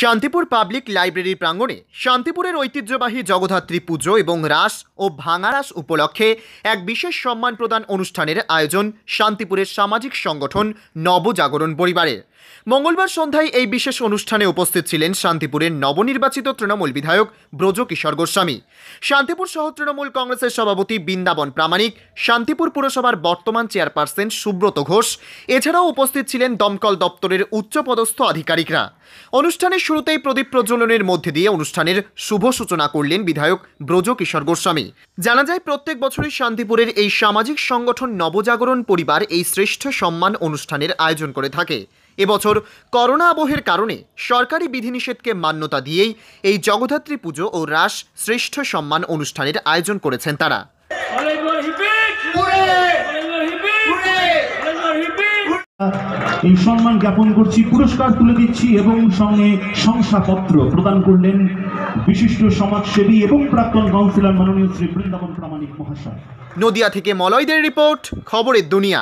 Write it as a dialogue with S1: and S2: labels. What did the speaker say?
S1: Shantipur public library প্রাঙ্গণে শান্তিপুরের ঐতিহ্যবাহী জগধাত্রী পুজো এবং রাস ও ভাঙারাস উপলক্ষে এক বিশেষ সম্মান প্রদান অনুষ্ঠানের আয়োজন শান্তিপুরের সামাজিক সংগঠন নবজাগরণ পরিবারের মঙ্গলবার সন্ধ্যায় এই বিশেষ অনুষ্ঠানে উপস্থিত ছিলেন শান্তিপুরের নবনির্বাচিত তৃণমূল বিধায়ক ব্রজকিশোর গোস্বামী শান্তিপুর সহ তৃণমূল কংগ্রেসের সভাপতি বৃন্দাবন প্রামাণিক শান্তিপুর পুরসভার বর্তমান চেয়ারপারসন সুব্রত ঘোষ এছাড়াও উপস্থিত ছিলেন দমকল দপ্তরের উচ্চপদস্থ আধিকারিকরা অনুষ্ঠানের শুরুতেই প্রদীপ প্রজ্বলনের মধ্যে দিয়ে অনুষ্ঠানের শুভ সূচনা করলেন বিধায়ক ব্রজকিশোর গোস্বামী জানা যায় প্রত্যেক বছরই শান্তিপুরের এই সামাজিক সংগঠন নবজাগরণ পরিবার এই শ্রেষ্ঠ সম্মান অনুষ্ঠানের আয়োজন করে থাকে এবং বছর করোনা আবহের কারণে সরকারি বিধিনিষেধকে মান্যতা দিয়েই এই জগদ্ধাত্রী পুজো ও রাস শ্রেষ্ঠ সম্মান অনুষ্ঠানের আয়োজন করেছেন তারা
S2: এই সম্মান জ্ঞাপন করছি পুরস্কার তুলে দিচ্ছি এবং সঙ্গে শংসাপত্র প্রদান করলেন বিশিষ্ট সমাজসেবী এবং প্রাক্তন
S1: কাউন্সিলর মাননীয় শ্রী বৃন্দাবন প্রামাণিক মহাশয় নদিয়া থেকে মলয়দের রিপোর্ট খবরের দুনিয়া